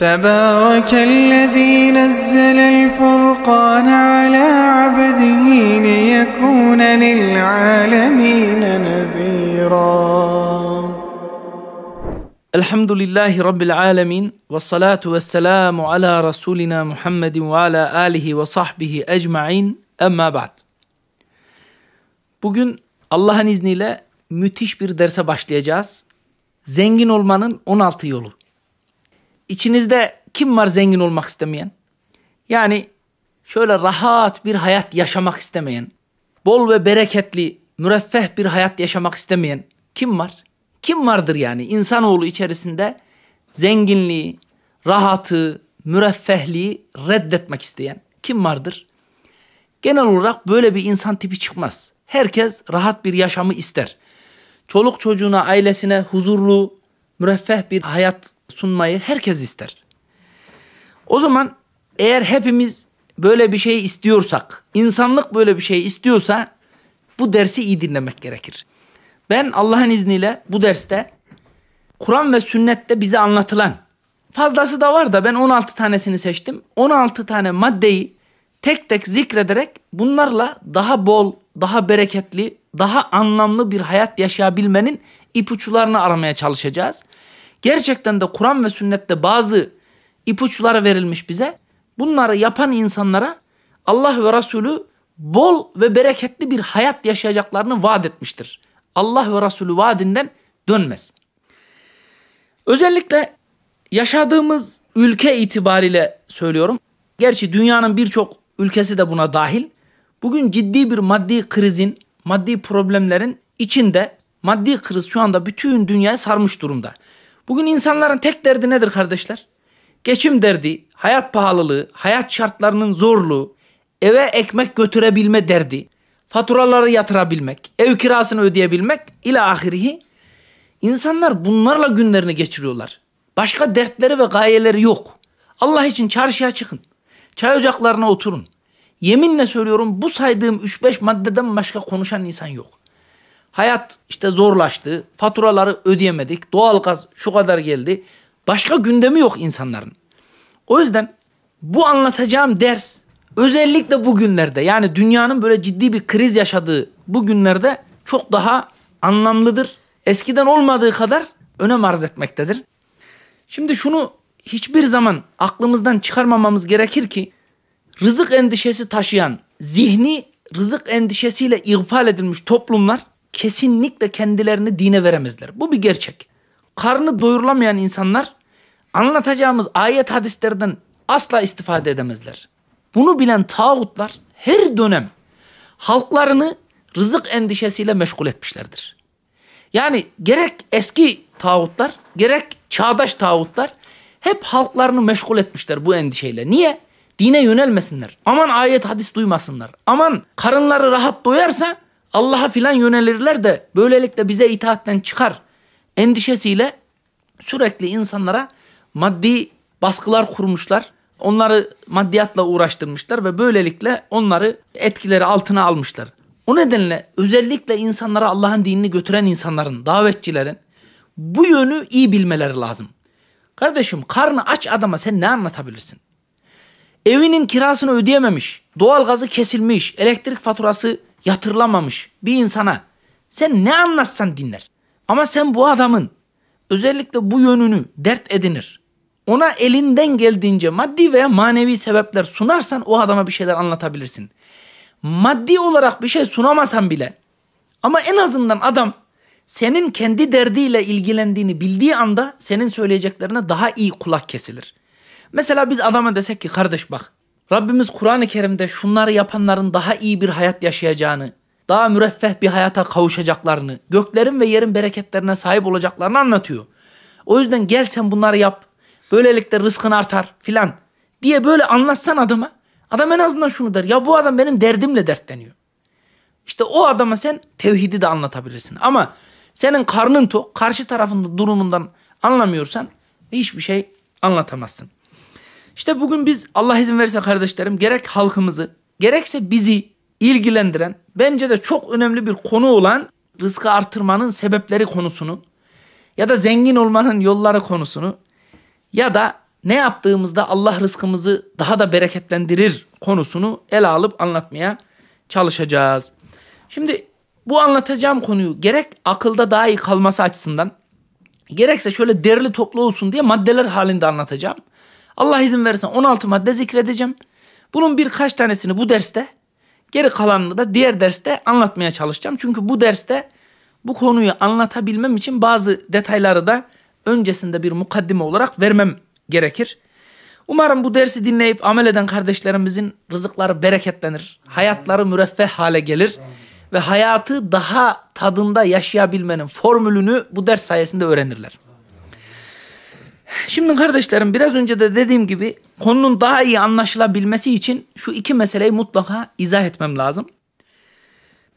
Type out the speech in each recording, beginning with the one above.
تبارك الذي نزل الفرقان على عبده ليكون للعالمين نذيرا الحمد لله رب العالمين والصلاة والسلام على رسولنا محمد وعلى آله وصحبه أجمعين أما بعد Bugün Allah'ın izniyle müthiş bir derse başlayacağız. Zengin olmanın 16 yolu. İçinizde kim var zengin olmak istemeyen? Yani şöyle rahat bir hayat yaşamak istemeyen, bol ve bereketli, müreffeh bir hayat yaşamak istemeyen kim var? Kim vardır yani insanoğlu içerisinde zenginliği, rahatı, müreffehliği reddetmek isteyen kim vardır? Genel olarak böyle bir insan tipi çıkmaz. Herkes rahat bir yaşamı ister. Çoluk çocuğuna, ailesine huzurlu, müreffeh bir hayat sunmayı herkes ister. O zaman eğer hepimiz böyle bir şey istiyorsak, insanlık böyle bir şey istiyorsa bu dersi iyi dinlemek gerekir. Ben Allah'ın izniyle bu derste Kur'an ve sünnette bize anlatılan fazlası da var da ben 16 tanesini seçtim. 16 tane maddeyi tek tek zikrederek bunlarla daha bol, daha bereketli, daha anlamlı bir hayat yaşayabilmenin ipuçlarını aramaya çalışacağız gerçekten de Kur'an ve sünnette bazı ipuçları verilmiş bize. Bunları yapan insanlara Allah ve Resulü bol ve bereketli bir hayat yaşayacaklarını vaat etmiştir. Allah ve Resulü vaadinden dönmez. Özellikle yaşadığımız ülke itibariyle söylüyorum. Gerçi dünyanın birçok ülkesi de buna dahil. Bugün ciddi bir maddi krizin, maddi problemlerin içinde maddi kriz şu anda bütün dünyayı sarmış durumda. Bugün insanların tek derdi nedir kardeşler? Geçim derdi, hayat pahalılığı, hayat şartlarının zorluğu, eve ekmek götürebilme derdi, faturaları yatırabilmek, ev kirasını ödeyebilmek ile ahirihi. İnsanlar bunlarla günlerini geçiriyorlar. Başka dertleri ve gayeleri yok. Allah için çarşıya çıkın. Çay ocaklarına oturun. Yeminle söylüyorum bu saydığım 3-5 maddeden başka konuşan insan yok. Hayat işte zorlaştı. Faturaları ödeyemedik. Doğalgaz şu kadar geldi. Başka gündemi yok insanların. O yüzden bu anlatacağım ders özellikle bugünlerde yani dünyanın böyle ciddi bir kriz yaşadığı bu günlerde çok daha anlamlıdır. Eskiden olmadığı kadar önem arz etmektedir. Şimdi şunu hiçbir zaman aklımızdan çıkarmamamız gerekir ki rızık endişesi taşıyan, zihni rızık endişesiyle ihfal edilmiş toplumlar kesinlikle kendilerini dine veremezler. Bu bir gerçek. Karnı doyurulamayan insanlar anlatacağımız ayet hadislerden asla istifade edemezler. Bunu bilen tağutlar her dönem halklarını rızık endişesiyle meşgul etmişlerdir. Yani gerek eski tağutlar gerek çağdaş tağutlar hep halklarını meşgul etmişler bu endişeyle. Niye? Dine yönelmesinler. Aman ayet hadis duymasınlar. Aman karınları rahat doyarsa Allah'a filan yönelirler de böylelikle bize itaatten çıkar endişesiyle sürekli insanlara maddi baskılar kurmuşlar. Onları maddiyatla uğraştırmışlar ve böylelikle onları etkileri altına almışlar. O nedenle özellikle insanlara Allah'ın dinini götüren insanların, davetçilerin bu yönü iyi bilmeleri lazım. Kardeşim karnı aç adama sen ne anlatabilirsin? Evinin kirasını ödeyememiş, doğalgazı kesilmiş, elektrik faturası yatırlamamış bir insana sen ne anlatsan dinler. Ama sen bu adamın özellikle bu yönünü dert edinir. Ona elinden geldiğince maddi veya manevi sebepler sunarsan o adama bir şeyler anlatabilirsin. Maddi olarak bir şey sunamasan bile ama en azından adam senin kendi derdiyle ilgilendiğini bildiği anda senin söyleyeceklerine daha iyi kulak kesilir. Mesela biz adama desek ki kardeş bak Rabbimiz Kur'an-ı Kerim'de şunları yapanların daha iyi bir hayat yaşayacağını, daha müreffeh bir hayata kavuşacaklarını, göklerin ve yerin bereketlerine sahip olacaklarını anlatıyor. O yüzden gel sen bunları yap. Böylelikle rızkın artar filan diye böyle anlatsan adama. Adam en azından şunu der. Ya bu adam benim derdimle dertleniyor. İşte o adama sen tevhidi de anlatabilirsin. Ama senin karnın tok, karşı tarafın durumundan anlamıyorsan hiçbir şey anlatamazsın. İşte bugün biz Allah izin verirse kardeşlerim gerek halkımızı gerekse bizi ilgilendiren bence de çok önemli bir konu olan rızkı artırmanın sebepleri konusunu ya da zengin olmanın yolları konusunu ya da ne yaptığımızda Allah rızkımızı daha da bereketlendirir konusunu ele alıp anlatmaya çalışacağız. Şimdi bu anlatacağım konuyu gerek akılda daha iyi kalması açısından gerekse şöyle derli toplu olsun diye maddeler halinde anlatacağım. Allah izin verirse 16 madde zikredeceğim. Bunun birkaç tanesini bu derste, geri kalanını da diğer derste anlatmaya çalışacağım. Çünkü bu derste bu konuyu anlatabilmem için bazı detayları da öncesinde bir mukaddime olarak vermem gerekir. Umarım bu dersi dinleyip amel eden kardeşlerimizin rızıkları bereketlenir, hayatları müreffeh hale gelir ve hayatı daha tadında yaşayabilmenin formülünü bu ders sayesinde öğrenirler. Şimdi kardeşlerim biraz önce de dediğim gibi konunun daha iyi anlaşılabilmesi için şu iki meseleyi mutlaka izah etmem lazım.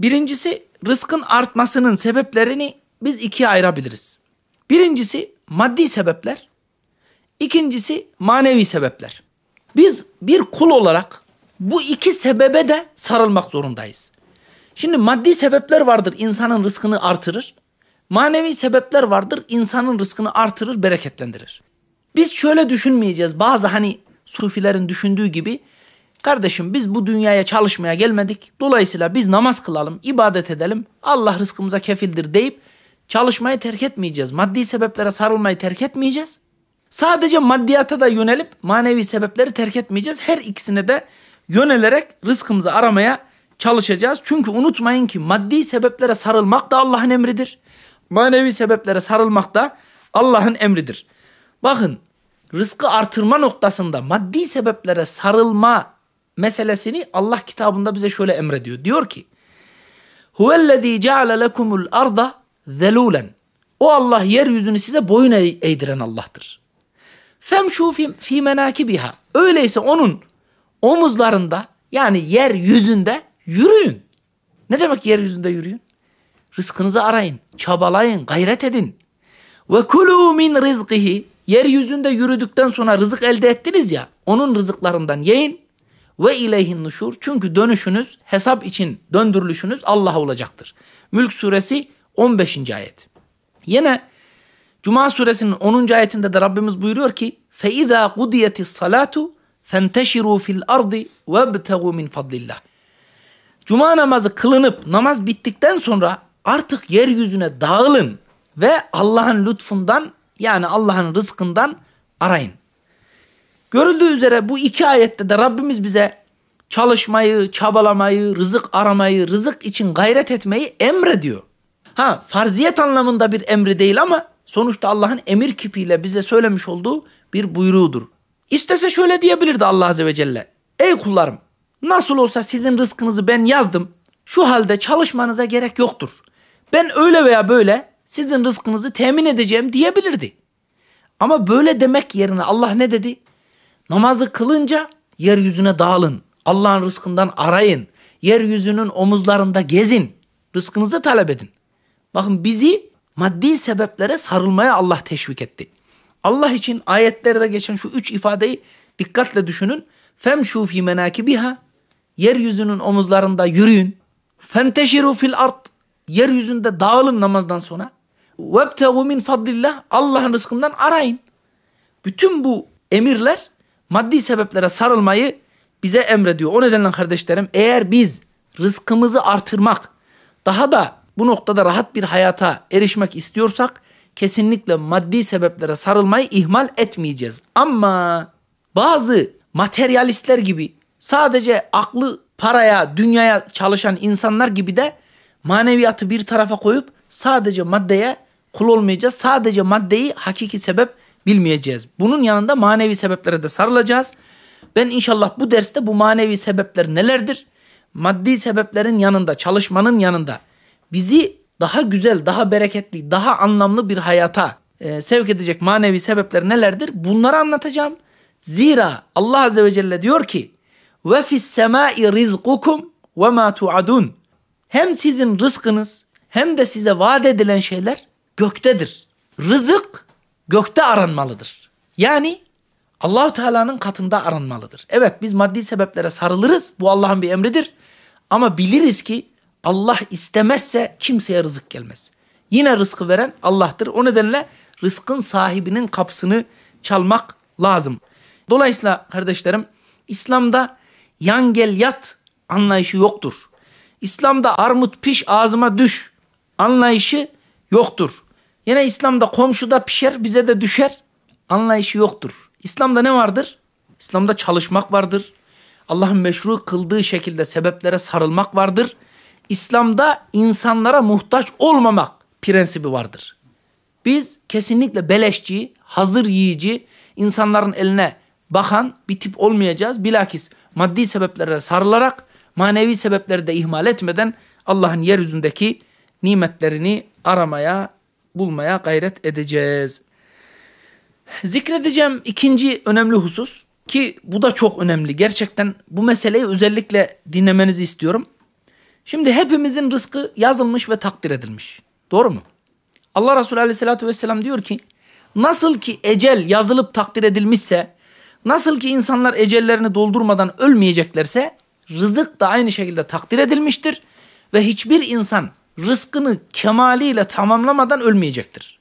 Birincisi rızkın artmasının sebeplerini biz ikiye ayırabiliriz. Birincisi maddi sebepler, ikincisi manevi sebepler. Biz bir kul olarak bu iki sebebe de sarılmak zorundayız. Şimdi maddi sebepler vardır insanın rızkını artırır. Manevi sebepler vardır insanın rızkını artırır, bereketlendirir. Biz şöyle düşünmeyeceğiz. Bazı hani sufilerin düşündüğü gibi kardeşim biz bu dünyaya çalışmaya gelmedik. Dolayısıyla biz namaz kılalım, ibadet edelim. Allah rızkımıza kefildir deyip çalışmayı terk etmeyeceğiz. Maddi sebeplere sarılmayı terk etmeyeceğiz. Sadece maddiyata da yönelip manevi sebepleri terk etmeyeceğiz. Her ikisine de yönelerek rızkımızı aramaya çalışacağız. Çünkü unutmayın ki maddi sebeplere sarılmak da Allah'ın emridir. Manevi sebeplere sarılmak da Allah'ın emridir. Bakın rızkı artırma noktasında maddi sebeplere sarılma meselesini Allah kitabında bize şöyle emrediyor. Diyor ki Huvellezî ceale lekumul arda zelûlen. O Allah yeryüzünü size boyun eğdiren Allah'tır. Femşû fî, fî menâkibiha. Öyleyse onun omuzlarında yani yeryüzünde yürüyün. Ne demek yeryüzünde yürüyün? Rızkınızı arayın, çabalayın, gayret edin. Ve kulû min rizqihi yeryüzünde yürüdükten sonra rızık elde ettiniz ya onun rızıklarından yiyin ve ileyhin nuşur. Çünkü dönüşünüz hesap için döndürülüşünüz Allah'a olacaktır. Mülk suresi 15. ayet. Yine Cuma suresinin 10. ayetinde de Rabbimiz buyuruyor ki فَاِذَا قُدِيَتِ الصَّلَاتُ فَانْتَشِرُوا فِي الْأَرْضِ وَابْتَغُوا مِنْ فَضْلِ اللّٰهِ Cuma namazı kılınıp namaz bittikten sonra artık yeryüzüne dağılın ve Allah'ın lütfundan yani Allah'ın rızkından arayın. Görüldüğü üzere bu iki ayette de Rabbimiz bize çalışmayı, çabalamayı, rızık aramayı, rızık için gayret etmeyi emrediyor. Ha farziyet anlamında bir emri değil ama sonuçta Allah'ın emir kipiyle bize söylemiş olduğu bir buyruğudur. İstese şöyle diyebilirdi Allah Azze ve Celle. Ey kullarım nasıl olsa sizin rızkınızı ben yazdım. Şu halde çalışmanıza gerek yoktur. Ben öyle veya böyle sizin rızkınızı temin edeceğim diyebilirdi. Ama böyle demek yerine Allah ne dedi? Namazı kılınca yeryüzüne dağılın. Allah'ın rızkından arayın. Yeryüzünün omuzlarında gezin. Rızkınızı talep edin. Bakın bizi maddi sebeplere sarılmaya Allah teşvik etti. Allah için ayetlerde geçen şu üç ifadeyi dikkatle düşünün. Fem Femşu fi menakibiha yeryüzünün omuzlarında yürüyün. Fenteşiru fil art yeryüzünde dağılın namazdan sonra. وَبْتَغُوا مِنْ فَضْلِ Allah'ın rızkından arayın. Bütün bu emirler maddi sebeplere sarılmayı bize emrediyor. O nedenle kardeşlerim eğer biz rızkımızı artırmak, daha da bu noktada rahat bir hayata erişmek istiyorsak kesinlikle maddi sebeplere sarılmayı ihmal etmeyeceğiz. Ama bazı materyalistler gibi sadece aklı paraya, dünyaya çalışan insanlar gibi de maneviyatı bir tarafa koyup sadece maddeye kul olmayacağız. Sadece maddeyi hakiki sebep bilmeyeceğiz. Bunun yanında manevi sebeplere de sarılacağız. Ben inşallah bu derste bu manevi sebepler nelerdir? Maddi sebeplerin yanında, çalışmanın yanında bizi daha güzel, daha bereketli, daha anlamlı bir hayata e, sevk edecek manevi sebepler nelerdir? Bunları anlatacağım. Zira Allah Azze ve Celle diyor ki ve fis semai rizkukum ve ma tuadun. Hem sizin rızkınız hem de size vaat edilen şeyler göktedir. Rızık gökte aranmalıdır. Yani Allahu Teala'nın katında aranmalıdır. Evet biz maddi sebeplere sarılırız. Bu Allah'ın bir emridir. Ama biliriz ki Allah istemezse kimseye rızık gelmez. Yine rızkı veren Allah'tır. O nedenle rızkın sahibinin kapısını çalmak lazım. Dolayısıyla kardeşlerim İslam'da yan gel yat anlayışı yoktur. İslam'da armut piş ağzıma düş anlayışı yoktur. Yine İslam'da komşuda pişer bize de düşer anlayışı yoktur. İslam'da ne vardır? İslam'da çalışmak vardır. Allah'ın meşru kıldığı şekilde sebeplere sarılmak vardır. İslam'da insanlara muhtaç olmamak prensibi vardır. Biz kesinlikle beleşçi, hazır yiyici, insanların eline bakan bir tip olmayacağız. Bilakis maddi sebeplere sarılarak, manevi sebepleri de ihmal etmeden Allah'ın yeryüzündeki nimetlerini aramaya bulmaya gayret edeceğiz. Zikredeceğim ikinci önemli husus ki bu da çok önemli. Gerçekten bu meseleyi özellikle dinlemenizi istiyorum. Şimdi hepimizin rızkı yazılmış ve takdir edilmiş. Doğru mu? Allah Resulü Aleyhisselatü vesselam diyor ki nasıl ki ecel yazılıp takdir edilmişse nasıl ki insanlar ecellerini doldurmadan ölmeyeceklerse rızık da aynı şekilde takdir edilmiştir ve hiçbir insan rızkını kemaliyle tamamlamadan ölmeyecektir.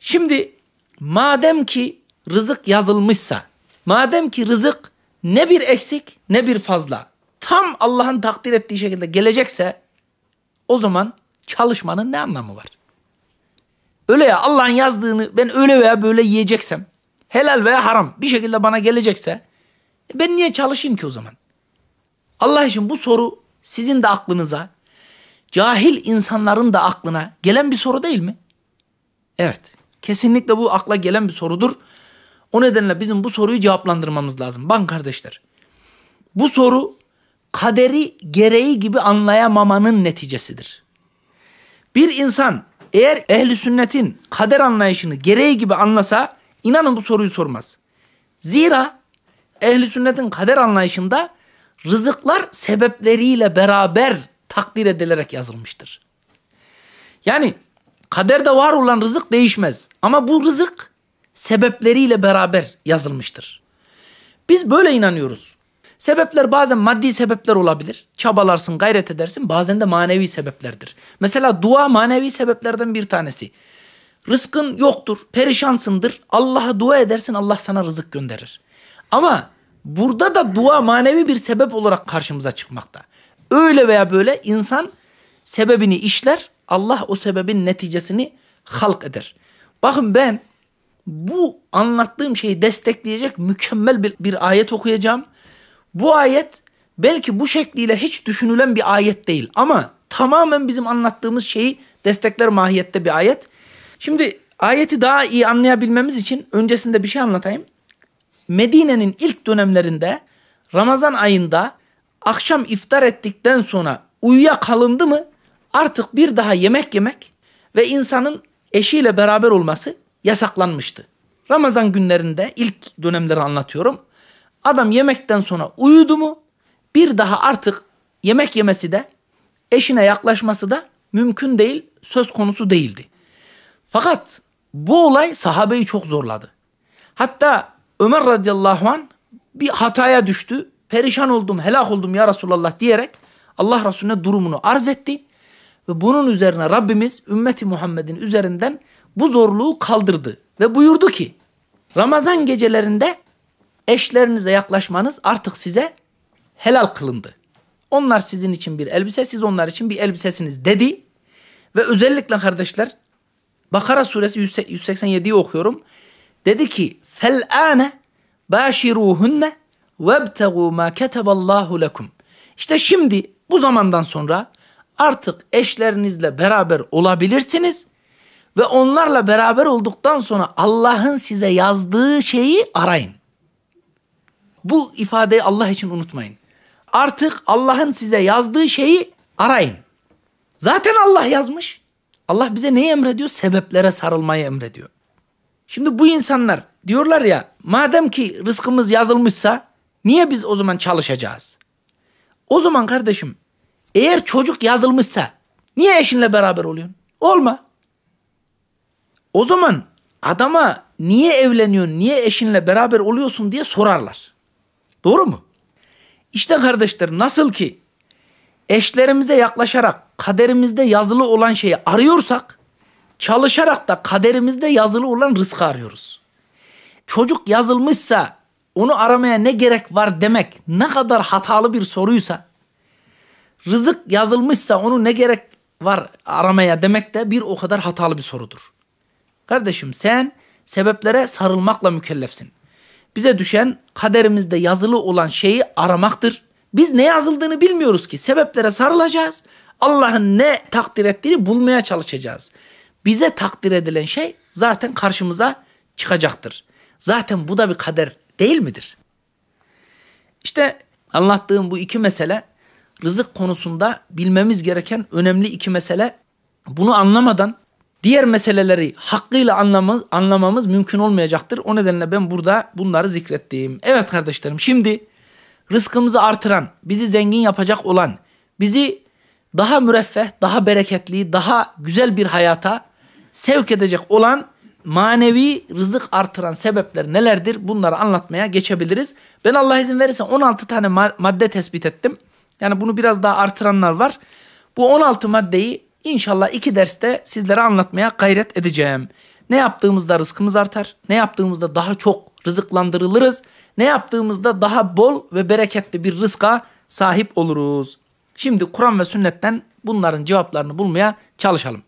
Şimdi madem ki rızık yazılmışsa, madem ki rızık ne bir eksik ne bir fazla tam Allah'ın takdir ettiği şekilde gelecekse o zaman çalışmanın ne anlamı var? Öyle ya Allah'ın yazdığını ben öyle veya böyle yiyeceksem helal veya haram bir şekilde bana gelecekse e ben niye çalışayım ki o zaman? Allah için bu soru sizin de aklınıza cahil insanların da aklına gelen bir soru değil mi? Evet. Kesinlikle bu akla gelen bir sorudur. O nedenle bizim bu soruyu cevaplandırmamız lazım. Bakın kardeşler. Bu soru kaderi gereği gibi anlayamamanın neticesidir. Bir insan eğer ehli sünnetin kader anlayışını gereği gibi anlasa inanın bu soruyu sormaz. Zira ehli sünnetin kader anlayışında rızıklar sebepleriyle beraber takdir edilerek yazılmıştır. Yani kaderde var olan rızık değişmez. Ama bu rızık sebepleriyle beraber yazılmıştır. Biz böyle inanıyoruz. Sebepler bazen maddi sebepler olabilir. Çabalarsın, gayret edersin. Bazen de manevi sebeplerdir. Mesela dua manevi sebeplerden bir tanesi. Rızkın yoktur, perişansındır. Allah'a dua edersin, Allah sana rızık gönderir. Ama burada da dua manevi bir sebep olarak karşımıza çıkmakta. Öyle veya böyle insan sebebini işler. Allah o sebebin neticesini halk eder. Bakın ben bu anlattığım şeyi destekleyecek mükemmel bir, bir ayet okuyacağım. Bu ayet belki bu şekliyle hiç düşünülen bir ayet değil ama tamamen bizim anlattığımız şeyi destekler mahiyette bir ayet. Şimdi ayeti daha iyi anlayabilmemiz için öncesinde bir şey anlatayım. Medine'nin ilk dönemlerinde Ramazan ayında akşam iftar ettikten sonra uyuya kalındı mı artık bir daha yemek yemek ve insanın eşiyle beraber olması yasaklanmıştı. Ramazan günlerinde ilk dönemleri anlatıyorum. Adam yemekten sonra uyudu mu bir daha artık yemek yemesi de eşine yaklaşması da mümkün değil, söz konusu değildi. Fakat bu olay sahabeyi çok zorladı. Hatta Ömer radıyallahu an bir hataya düştü. Perişan oldum, helak oldum ya Resulallah diyerek Allah Resulüne durumunu arz etti. Ve bunun üzerine Rabbimiz ümmeti Muhammed'in üzerinden bu zorluğu kaldırdı. Ve buyurdu ki Ramazan gecelerinde eşlerinize yaklaşmanız artık size helal kılındı. Onlar sizin için bir elbise, siz onlar için bir elbisesiniz dedi. Ve özellikle kardeşler Bakara suresi 187'yi okuyorum. Dedi ki: "Fel'ane bâşirûhunne وَبْتَغُوا مَا كَتَبَ اللّٰهُ لَكُمْ İşte şimdi bu zamandan sonra artık eşlerinizle beraber olabilirsiniz ve onlarla beraber olduktan sonra Allah'ın size yazdığı şeyi arayın. Bu ifadeyi Allah için unutmayın. Artık Allah'ın size yazdığı şeyi arayın. Zaten Allah yazmış. Allah bize neyi emrediyor? Sebeplere sarılmayı emrediyor. Şimdi bu insanlar diyorlar ya madem ki rızkımız yazılmışsa Niye biz o zaman çalışacağız? O zaman kardeşim eğer çocuk yazılmışsa niye eşinle beraber oluyorsun? Olma. O zaman adama niye evleniyorsun, niye eşinle beraber oluyorsun diye sorarlar. Doğru mu? İşte kardeşler nasıl ki eşlerimize yaklaşarak kaderimizde yazılı olan şeyi arıyorsak çalışarak da kaderimizde yazılı olan rızkı arıyoruz. Çocuk yazılmışsa onu aramaya ne gerek var demek ne kadar hatalı bir soruysa rızık yazılmışsa onu ne gerek var aramaya demek de bir o kadar hatalı bir sorudur. Kardeşim sen sebeplere sarılmakla mükellefsin. Bize düşen kaderimizde yazılı olan şeyi aramaktır. Biz ne yazıldığını bilmiyoruz ki. Sebeplere sarılacağız. Allah'ın ne takdir ettiğini bulmaya çalışacağız. Bize takdir edilen şey zaten karşımıza çıkacaktır. Zaten bu da bir kader değil midir? İşte anlattığım bu iki mesele rızık konusunda bilmemiz gereken önemli iki mesele. Bunu anlamadan diğer meseleleri hakkıyla anlamamız, anlamamız mümkün olmayacaktır. O nedenle ben burada bunları zikrettim. Evet kardeşlerim şimdi rızkımızı artıran, bizi zengin yapacak olan, bizi daha müreffeh, daha bereketli, daha güzel bir hayata sevk edecek olan manevi rızık artıran sebepler nelerdir? Bunları anlatmaya geçebiliriz. Ben Allah izin verirse 16 tane madde tespit ettim. Yani bunu biraz daha artıranlar var. Bu 16 maddeyi inşallah iki derste sizlere anlatmaya gayret edeceğim. Ne yaptığımızda rızkımız artar, ne yaptığımızda daha çok rızıklandırılırız, ne yaptığımızda daha bol ve bereketli bir rızka sahip oluruz. Şimdi Kur'an ve sünnetten bunların cevaplarını bulmaya çalışalım.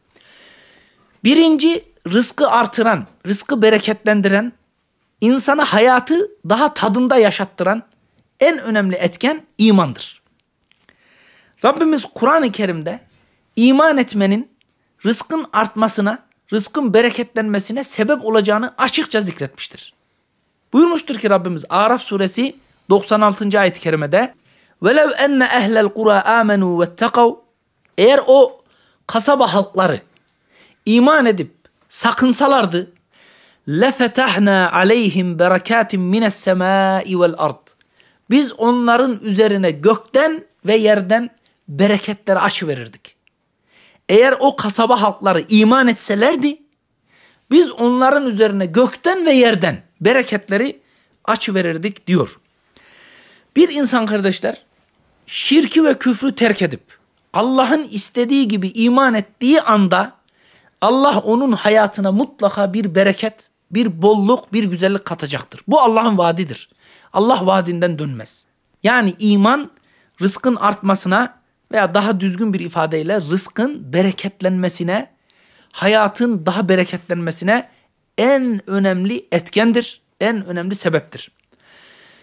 Birinci rızkı artıran, rızkı bereketlendiren, insanı hayatı daha tadında yaşattıran en önemli etken imandır. Rabbimiz Kur'an-ı Kerim'de iman etmenin rızkın artmasına, rızkın bereketlenmesine sebep olacağını açıkça zikretmiştir. Buyurmuştur ki Rabbimiz Araf suresi 96. ayet-i kerimede وَلَوْ اَنَّ اَهْلَ الْقُرَى آمَنُوا وَاتَّقَوْا Eğer o kasaba halkları iman edip sakınsalardı lefetahna aleyhim berekatin mines semai vel ard. Biz onların üzerine gökten ve yerden bereketleri aç verirdik. Eğer o kasaba halkları iman etselerdi biz onların üzerine gökten ve yerden bereketleri aç verirdik diyor. Bir insan kardeşler şirki ve küfrü terk edip Allah'ın istediği gibi iman ettiği anda Allah onun hayatına mutlaka bir bereket, bir bolluk, bir güzellik katacaktır. Bu Allah'ın vaadidir. Allah vaadinden dönmez. Yani iman rızkın artmasına veya daha düzgün bir ifadeyle rızkın bereketlenmesine, hayatın daha bereketlenmesine en önemli etkendir, en önemli sebeptir.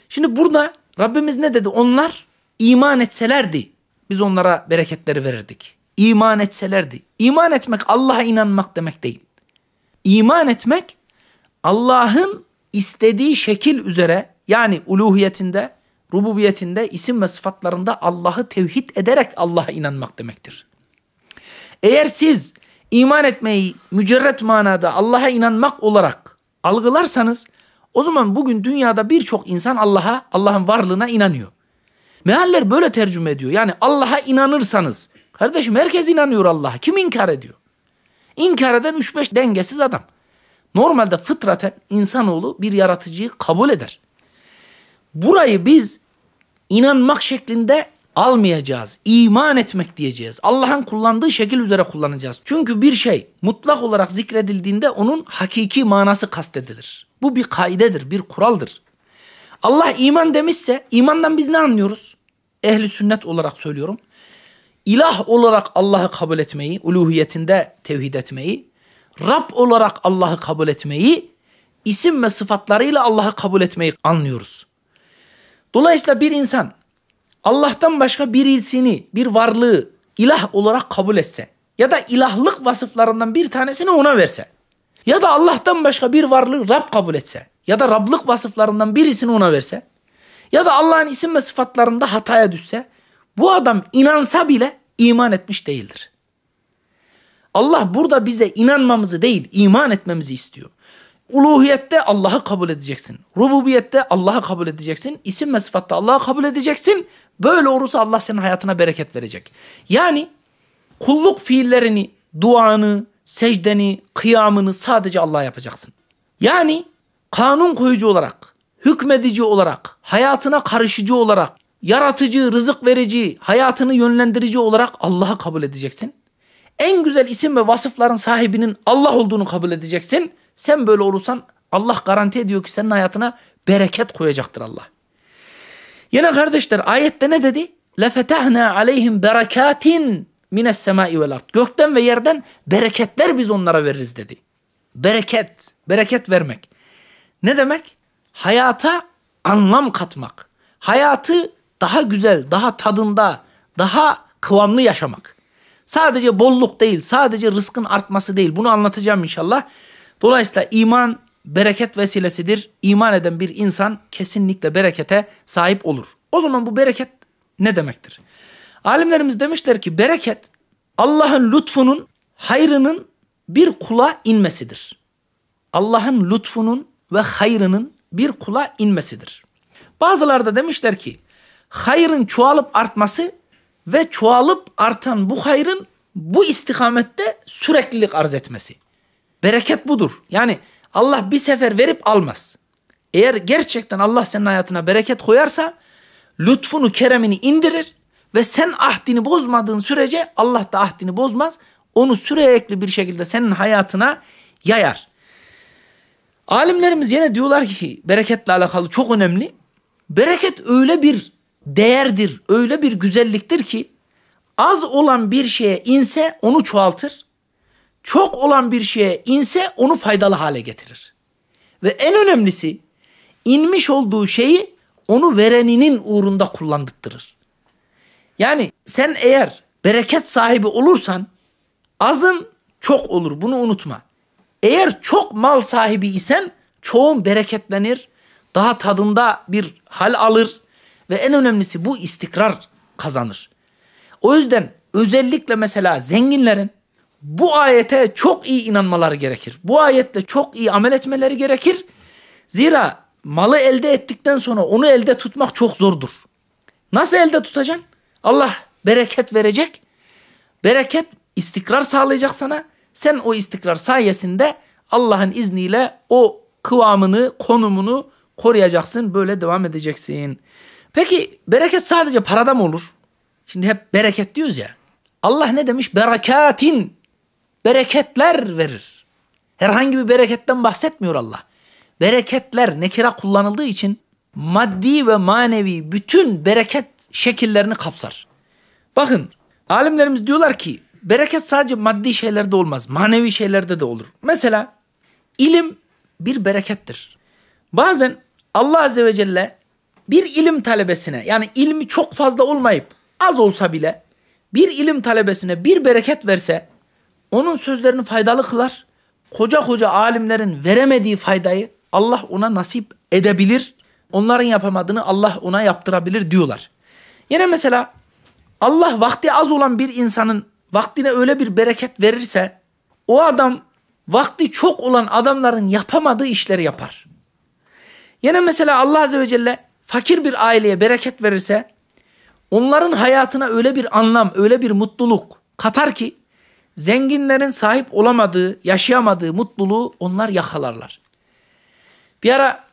Şimdi burada Rabbimiz ne dedi? Onlar iman etselerdi biz onlara bereketleri verirdik iman etselerdi. İman etmek Allah'a inanmak demek değil. İman etmek Allah'ın istediği şekil üzere yani uluhiyetinde, rububiyetinde, isim ve sıfatlarında Allah'ı tevhid ederek Allah'a inanmak demektir. Eğer siz iman etmeyi mücerret manada Allah'a inanmak olarak algılarsanız o zaman bugün dünyada birçok insan Allah'a, Allah'ın varlığına inanıyor. Mealler böyle tercüme ediyor. Yani Allah'a inanırsanız Kardeşim herkes inanıyor Allah'a. Kim inkar ediyor? İnkar eden 3-5 dengesiz adam. Normalde fıtraten insanoğlu bir yaratıcıyı kabul eder. Burayı biz inanmak şeklinde almayacağız. İman etmek diyeceğiz. Allah'ın kullandığı şekil üzere kullanacağız. Çünkü bir şey mutlak olarak zikredildiğinde onun hakiki manası kastedilir. Bu bir kaidedir, bir kuraldır. Allah iman demişse imandan biz ne anlıyoruz? Ehli sünnet olarak söylüyorum ilah olarak Allah'ı kabul etmeyi, uluhiyetinde tevhid etmeyi, Rab olarak Allah'ı kabul etmeyi, isim ve sıfatlarıyla Allah'ı kabul etmeyi anlıyoruz. Dolayısıyla bir insan Allah'tan başka birisini, bir varlığı ilah olarak kabul etse ya da ilahlık vasıflarından bir tanesini ona verse ya da Allah'tan başka bir varlığı Rab kabul etse ya da Rablık vasıflarından birisini ona verse ya da Allah'ın isim ve sıfatlarında hataya düşse bu adam inansa bile iman etmiş değildir. Allah burada bize inanmamızı değil iman etmemizi istiyor. Uluhiyette Allah'ı kabul edeceksin. Rububiyette Allah'ı kabul edeceksin. İsim ve sıfatta Allah'ı kabul edeceksin. Böyle olursa Allah senin hayatına bereket verecek. Yani kulluk fiillerini, duanı, secdeni, kıyamını sadece Allah'a yapacaksın. Yani kanun koyucu olarak, hükmedici olarak, hayatına karışıcı olarak, yaratıcı, rızık verici, hayatını yönlendirici olarak Allah'ı kabul edeceksin. En güzel isim ve vasıfların sahibinin Allah olduğunu kabul edeceksin. Sen böyle olursan Allah garanti ediyor ki senin hayatına bereket koyacaktır Allah. Yine kardeşler ayette ne dedi? لَفَتَحْنَا عَلَيْهِمْ بَرَكَاتٍ مِنَ السَّمَاءِ وَالْاَرْضِ Gökten ve yerden bereketler biz onlara veririz dedi. Bereket, bereket vermek. Ne demek? Hayata anlam katmak. Hayatı daha güzel, daha tadında, daha kıvamlı yaşamak. Sadece bolluk değil, sadece rızkın artması değil. Bunu anlatacağım inşallah. Dolayısıyla iman bereket vesilesidir. İman eden bir insan kesinlikle berekete sahip olur. O zaman bu bereket ne demektir? Alimlerimiz demişler ki bereket Allah'ın lütfunun, hayrının bir kula inmesidir. Allah'ın lütfunun ve hayrının bir kula inmesidir. Bazıları da demişler ki hayrın çoğalıp artması ve çoğalıp artan bu hayrın bu istikamette süreklilik arz etmesi. Bereket budur. Yani Allah bir sefer verip almaz. Eğer gerçekten Allah senin hayatına bereket koyarsa lütfunu, keremini indirir ve sen ahdini bozmadığın sürece Allah da ahdini bozmaz. Onu sürekli bir şekilde senin hayatına yayar. Alimlerimiz yine diyorlar ki bereketle alakalı çok önemli. Bereket öyle bir değerdir. Öyle bir güzelliktir ki az olan bir şeye inse onu çoğaltır. Çok olan bir şeye inse onu faydalı hale getirir. Ve en önemlisi inmiş olduğu şeyi onu vereninin uğrunda kullandırır. Yani sen eğer bereket sahibi olursan azın çok olur bunu unutma. Eğer çok mal sahibi isen çoğun bereketlenir, daha tadında bir hal alır, ve en önemlisi bu istikrar kazanır. O yüzden özellikle mesela zenginlerin bu ayete çok iyi inanmaları gerekir. Bu ayetle çok iyi amel etmeleri gerekir. Zira malı elde ettikten sonra onu elde tutmak çok zordur. Nasıl elde tutacaksın? Allah bereket verecek. Bereket istikrar sağlayacak sana. Sen o istikrar sayesinde Allah'ın izniyle o kıvamını, konumunu koruyacaksın. Böyle devam edeceksin. Peki bereket sadece parada mı olur? Şimdi hep bereket diyoruz ya. Allah ne demiş? Berekatin. Bereketler verir. Herhangi bir bereketten bahsetmiyor Allah. Bereketler nekira kullanıldığı için maddi ve manevi bütün bereket şekillerini kapsar. Bakın alimlerimiz diyorlar ki bereket sadece maddi şeylerde olmaz. Manevi şeylerde de olur. Mesela ilim bir berekettir. Bazen Allah Azze ve Celle bir ilim talebesine yani ilmi çok fazla olmayıp az olsa bile bir ilim talebesine bir bereket verse onun sözlerini faydalı kılar. Koca koca alimlerin veremediği faydayı Allah ona nasip edebilir. Onların yapamadığını Allah ona yaptırabilir diyorlar. Yine mesela Allah vakti az olan bir insanın vaktine öyle bir bereket verirse o adam vakti çok olan adamların yapamadığı işleri yapar. Yine mesela Allah Azze ve Celle fakir bir aileye bereket verirse onların hayatına öyle bir anlam, öyle bir mutluluk katar ki zenginlerin sahip olamadığı, yaşayamadığı mutluluğu onlar yakalarlar. Bir ara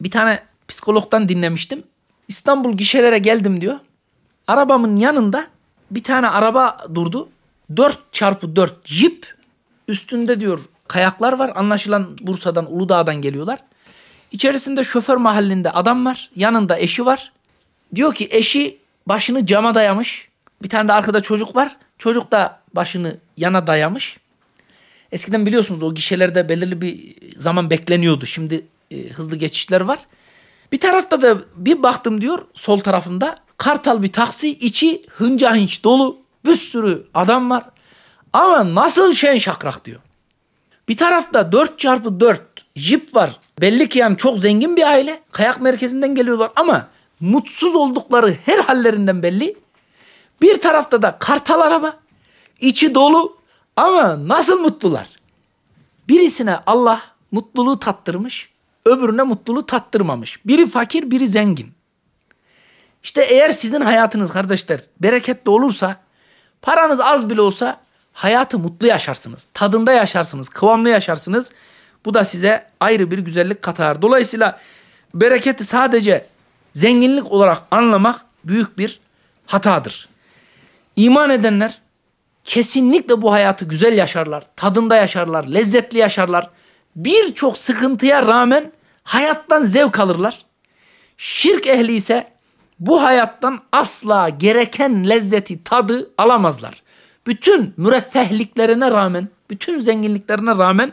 bir tane psikologdan dinlemiştim. İstanbul gişelere geldim diyor. Arabamın yanında bir tane araba durdu. 4 çarpı 4 jip üstünde diyor kayaklar var. Anlaşılan Bursa'dan Uludağ'dan geliyorlar. İçerisinde şoför mahallinde adam var. Yanında eşi var. Diyor ki eşi başını cama dayamış. Bir tane de arkada çocuk var. Çocuk da başını yana dayamış. Eskiden biliyorsunuz o gişelerde belirli bir zaman bekleniyordu. Şimdi e, hızlı geçişler var. Bir tarafta da bir baktım diyor sol tarafında kartal bir taksi içi hınca hınç dolu bir sürü adam var. Ama nasıl şen şakrak diyor. Bir tarafta 4 çarpı 4 jip var. Belli ki yani çok zengin bir aile. Kayak merkezinden geliyorlar ama mutsuz oldukları her hallerinden belli. Bir tarafta da kartal araba. içi dolu ama nasıl mutlular. Birisine Allah mutluluğu tattırmış, öbürüne mutluluğu tattırmamış. Biri fakir, biri zengin. İşte eğer sizin hayatınız kardeşler bereketli olursa, paranız az bile olsa hayatı mutlu yaşarsınız. Tadında yaşarsınız, kıvamlı yaşarsınız. Bu da size ayrı bir güzellik katar. Dolayısıyla bereketi sadece zenginlik olarak anlamak büyük bir hatadır. İman edenler kesinlikle bu hayatı güzel yaşarlar, tadında yaşarlar, lezzetli yaşarlar. Birçok sıkıntıya rağmen hayattan zevk alırlar. Şirk ehli ise bu hayattan asla gereken lezzeti, tadı alamazlar. Bütün müreffehliklerine rağmen, bütün zenginliklerine rağmen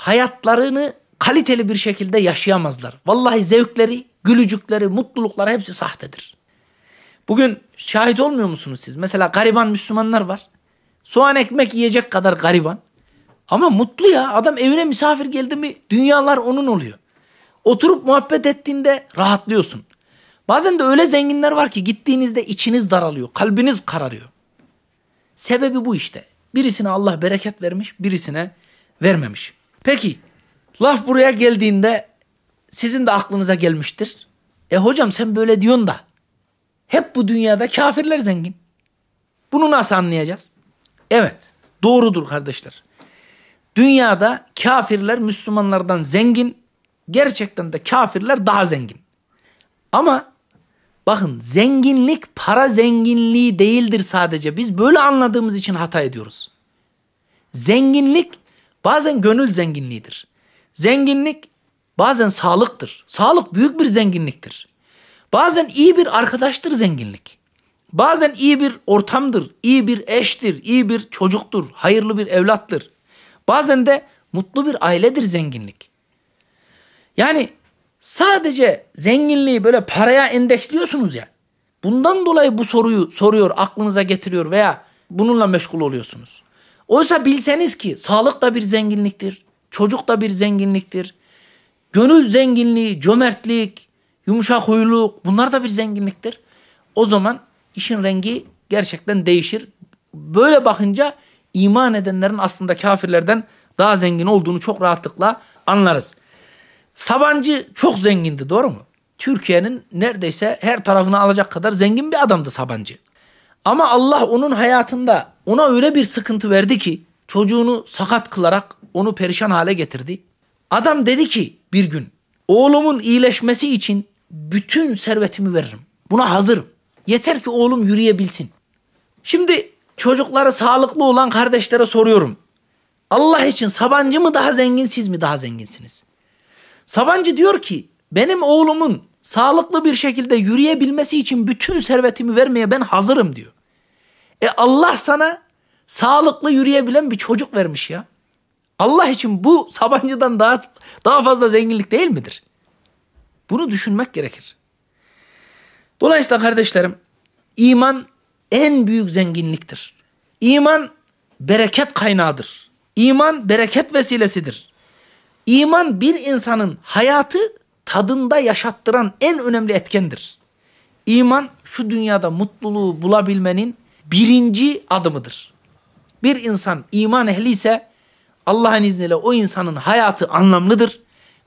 hayatlarını kaliteli bir şekilde yaşayamazlar. Vallahi zevkleri, gülücükleri, mutlulukları hepsi sahtedir. Bugün şahit olmuyor musunuz siz? Mesela gariban Müslümanlar var. Soğan ekmek yiyecek kadar gariban. Ama mutlu ya. Adam evine misafir geldi mi dünyalar onun oluyor. Oturup muhabbet ettiğinde rahatlıyorsun. Bazen de öyle zenginler var ki gittiğinizde içiniz daralıyor, kalbiniz kararıyor. Sebebi bu işte. Birisine Allah bereket vermiş, birisine vermemiş. Peki laf buraya geldiğinde sizin de aklınıza gelmiştir. E hocam sen böyle diyorsun da hep bu dünyada kafirler zengin. Bunu nasıl anlayacağız? Evet doğrudur kardeşler. Dünyada kafirler Müslümanlardan zengin. Gerçekten de kafirler daha zengin. Ama bakın zenginlik para zenginliği değildir sadece. Biz böyle anladığımız için hata ediyoruz. Zenginlik Bazen gönül zenginliğidir. Zenginlik bazen sağlıktır. Sağlık büyük bir zenginliktir. Bazen iyi bir arkadaştır zenginlik. Bazen iyi bir ortamdır, iyi bir eştir, iyi bir çocuktur, hayırlı bir evlattır. Bazen de mutlu bir ailedir zenginlik. Yani sadece zenginliği böyle paraya endeksliyorsunuz ya. Bundan dolayı bu soruyu soruyor, aklınıza getiriyor veya bununla meşgul oluyorsunuz. Oysa bilseniz ki sağlık da bir zenginliktir. Çocuk da bir zenginliktir. Gönül zenginliği, cömertlik, yumuşak huyluk bunlar da bir zenginliktir. O zaman işin rengi gerçekten değişir. Böyle bakınca iman edenlerin aslında kafirlerden daha zengin olduğunu çok rahatlıkla anlarız. Sabancı çok zengindi doğru mu? Türkiye'nin neredeyse her tarafını alacak kadar zengin bir adamdı Sabancı. Ama Allah onun hayatında ona öyle bir sıkıntı verdi ki çocuğunu sakat kılarak onu perişan hale getirdi. Adam dedi ki bir gün oğlumun iyileşmesi için bütün servetimi veririm. Buna hazırım. Yeter ki oğlum yürüyebilsin. Şimdi çocukları sağlıklı olan kardeşlere soruyorum. Allah için Sabancı mı daha zengin siz mi daha zenginsiniz? Sabancı diyor ki benim oğlumun sağlıklı bir şekilde yürüyebilmesi için bütün servetimi vermeye ben hazırım diyor. E Allah sana sağlıklı yürüyebilen bir çocuk vermiş ya. Allah için bu Sabancı'dan daha daha fazla zenginlik değil midir? Bunu düşünmek gerekir. Dolayısıyla kardeşlerim iman en büyük zenginliktir. İman bereket kaynağıdır. İman bereket vesilesidir. İman bir insanın hayatı tadında yaşattıran en önemli etkendir. İman şu dünyada mutluluğu bulabilmenin birinci adımıdır. Bir insan iman ehli ise Allah'ın izniyle o insanın hayatı anlamlıdır.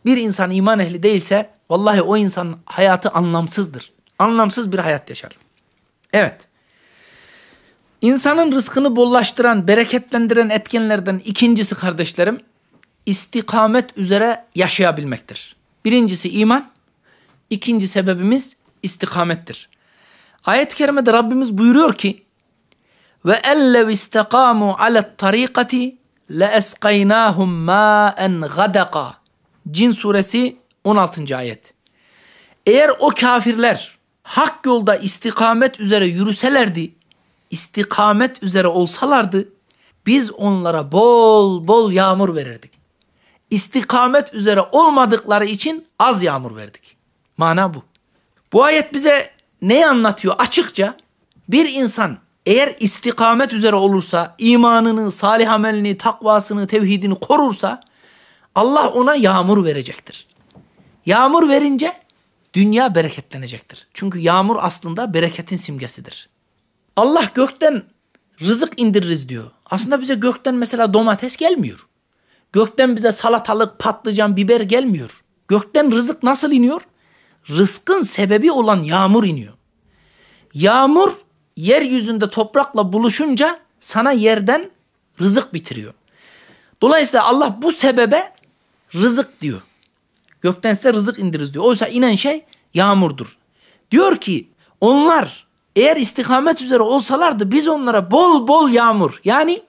Bir insan iman ehli değilse vallahi o insanın hayatı anlamsızdır. Anlamsız bir hayat yaşar. Evet. İnsanın rızkını bollaştıran, bereketlendiren etkenlerden ikincisi kardeşlerim istikamet üzere yaşayabilmektir. Birincisi iman, ikinci sebebimiz istikamettir. Ayet-i kerimede Rabbimiz buyuruyor ki ve ellev istekamu alet tarikati le eskaynahum ma'en gadaka. Cin suresi 16. ayet. Eğer o kafirler hak yolda istikamet üzere yürüselerdi, istikamet üzere olsalardı, biz onlara bol bol yağmur verirdik. İstikamet üzere olmadıkları için az yağmur verdik. Mana bu. Bu ayet bize neyi anlatıyor? Açıkça bir insan eğer istikamet üzere olursa, imanını, salih amelini, takvasını, tevhidini korursa Allah ona yağmur verecektir. Yağmur verince dünya bereketlenecektir. Çünkü yağmur aslında bereketin simgesidir. Allah gökten rızık indiririz diyor. Aslında bize gökten mesela domates gelmiyor. Gökten bize salatalık, patlıcan, biber gelmiyor. Gökten rızık nasıl iniyor? Rızkın sebebi olan yağmur iniyor. Yağmur yeryüzünde toprakla buluşunca sana yerden rızık bitiriyor. Dolayısıyla Allah bu sebebe rızık diyor. Gökten size rızık indiririz diyor. Oysa inen şey yağmurdur. Diyor ki onlar eğer istikamet üzere olsalardı biz onlara bol bol yağmur yani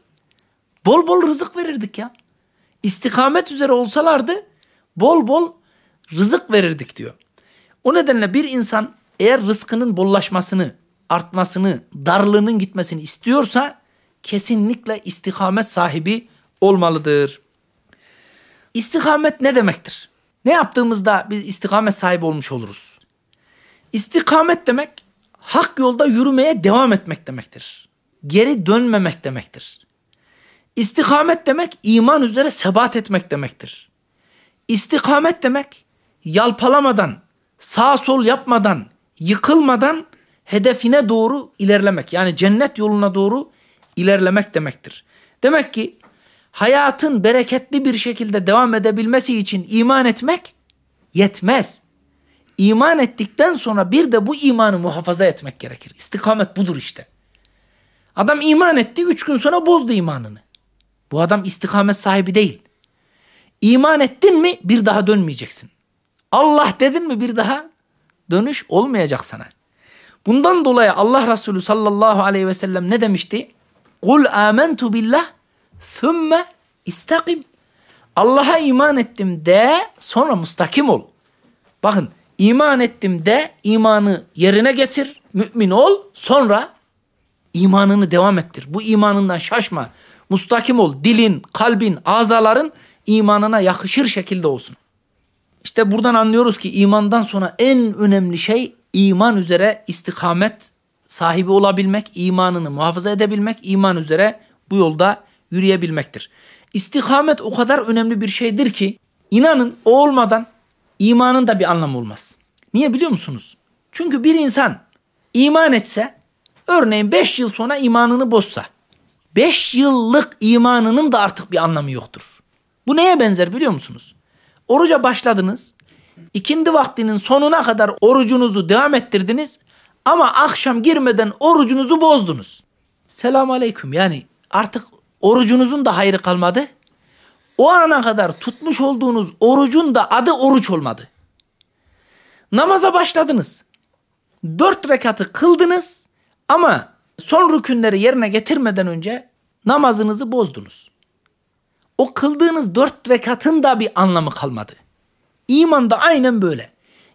bol bol rızık verirdik ya. İstikamet üzere olsalardı bol bol rızık verirdik diyor. O nedenle bir insan eğer rızkının bollaşmasını artmasını, darlığının gitmesini istiyorsa kesinlikle istikamet sahibi olmalıdır. İstikamet ne demektir? Ne yaptığımızda biz istikamet sahibi olmuş oluruz? İstikamet demek hak yolda yürümeye devam etmek demektir. Geri dönmemek demektir. İstikamet demek iman üzere sebat etmek demektir. İstikamet demek yalpalamadan, sağ sol yapmadan, yıkılmadan hedefine doğru ilerlemek. Yani cennet yoluna doğru ilerlemek demektir. Demek ki hayatın bereketli bir şekilde devam edebilmesi için iman etmek yetmez. İman ettikten sonra bir de bu imanı muhafaza etmek gerekir. İstikamet budur işte. Adam iman etti, üç gün sonra bozdu imanını. Bu adam istikamet sahibi değil. İman ettin mi bir daha dönmeyeceksin. Allah dedin mi bir daha dönüş olmayacak sana. Bundan dolayı Allah Resulü sallallahu aleyhi ve sellem ne demişti? Kul amentu billah thumme istakim. Allah'a iman ettim de sonra mustakim ol. Bakın iman ettim de imanı yerine getir, mümin ol sonra imanını devam ettir. Bu imanından şaşma. Mustakim ol. Dilin, kalbin, azaların imanına yakışır şekilde olsun. İşte buradan anlıyoruz ki imandan sonra en önemli şey iman üzere istikamet sahibi olabilmek, imanını muhafaza edebilmek, iman üzere bu yolda yürüyebilmektir. İstikamet o kadar önemli bir şeydir ki inanın o olmadan imanın da bir anlamı olmaz. Niye biliyor musunuz? Çünkü bir insan iman etse örneğin 5 yıl sonra imanını bozsa 5 yıllık imanının da artık bir anlamı yoktur. Bu neye benzer biliyor musunuz? Oruca başladınız İkindi vaktinin sonuna kadar orucunuzu devam ettirdiniz ama akşam girmeden orucunuzu bozdunuz. Selam aleyküm yani artık orucunuzun da hayrı kalmadı. O ana kadar tutmuş olduğunuz orucun da adı oruç olmadı. Namaza başladınız. Dört rekatı kıldınız ama son rükünleri yerine getirmeden önce namazınızı bozdunuz. O kıldığınız dört rekatın da bir anlamı kalmadı. İman da aynen böyle.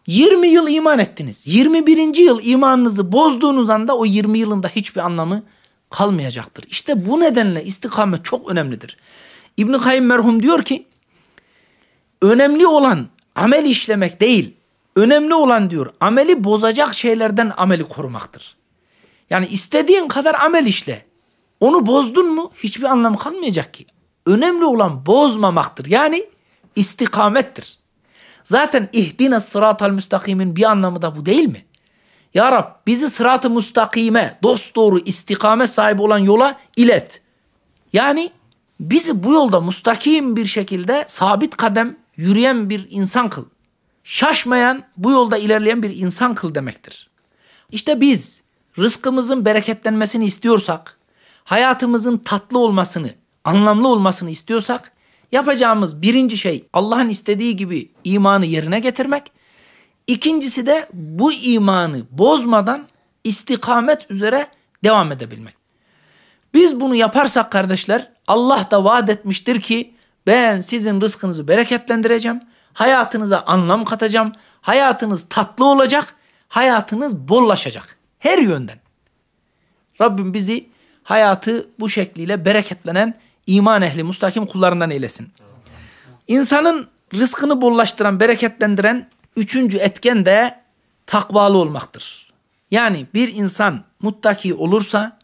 20 yıl iman ettiniz. 21. yıl imanınızı bozduğunuz anda o 20 yılın da hiçbir anlamı kalmayacaktır. İşte bu nedenle istikamet çok önemlidir. İbn Kayyim merhum diyor ki önemli olan amel işlemek değil. Önemli olan diyor ameli bozacak şeylerden ameli korumaktır. Yani istediğin kadar amel işle. Onu bozdun mu hiçbir anlamı kalmayacak ki. Önemli olan bozmamaktır. Yani istikamettir. Zaten ihdine sıratal müstakimin bir anlamı da bu değil mi? Ya Rab bizi sıratı müstakime, dosdoğru istikame sahibi olan yola ilet. Yani bizi bu yolda müstakim bir şekilde sabit kadem yürüyen bir insan kıl. Şaşmayan, bu yolda ilerleyen bir insan kıl demektir. İşte biz rızkımızın bereketlenmesini istiyorsak, hayatımızın tatlı olmasını, anlamlı olmasını istiyorsak Yapacağımız birinci şey Allah'ın istediği gibi imanı yerine getirmek. İkincisi de bu imanı bozmadan istikamet üzere devam edebilmek. Biz bunu yaparsak kardeşler Allah da vaat etmiştir ki ben sizin rızkınızı bereketlendireceğim. Hayatınıza anlam katacağım. Hayatınız tatlı olacak. Hayatınız bollaşacak. Her yönden. Rabbim bizi hayatı bu şekliyle bereketlenen iman ehli, mustakim kullarından eylesin. İnsanın rızkını bollaştıran, bereketlendiren üçüncü etken de takvalı olmaktır. Yani bir insan muttaki olursa,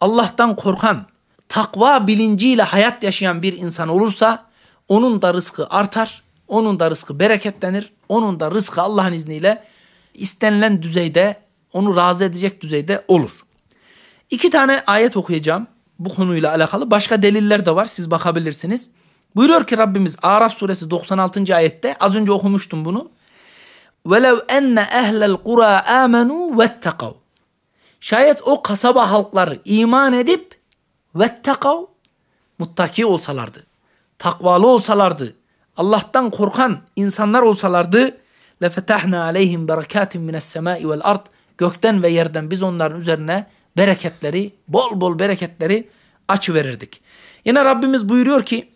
Allah'tan korkan, takva bilinciyle hayat yaşayan bir insan olursa, onun da rızkı artar, onun da rızkı bereketlenir, onun da rızkı Allah'ın izniyle istenilen düzeyde, onu razı edecek düzeyde olur. İki tane ayet okuyacağım bu konuyla alakalı başka deliller de var. Siz bakabilirsiniz. Buyuruyor ki Rabbimiz Araf suresi 96. ayette az önce okumuştum bunu. وَلَوْ اَنَّ اَهْلَ الْقُرَى آمَنُوا وَاتَّقَوْا Şayet o kasaba halkları iman edip vettekav muttaki olsalardı, takvalı olsalardı, Allah'tan korkan insanlar olsalardı lefetahna aleyhim berekatin mines semai vel ard gökten ve yerden biz onların üzerine bereketleri, bol bol bereketleri açı verirdik. Yine Rabbimiz buyuruyor ki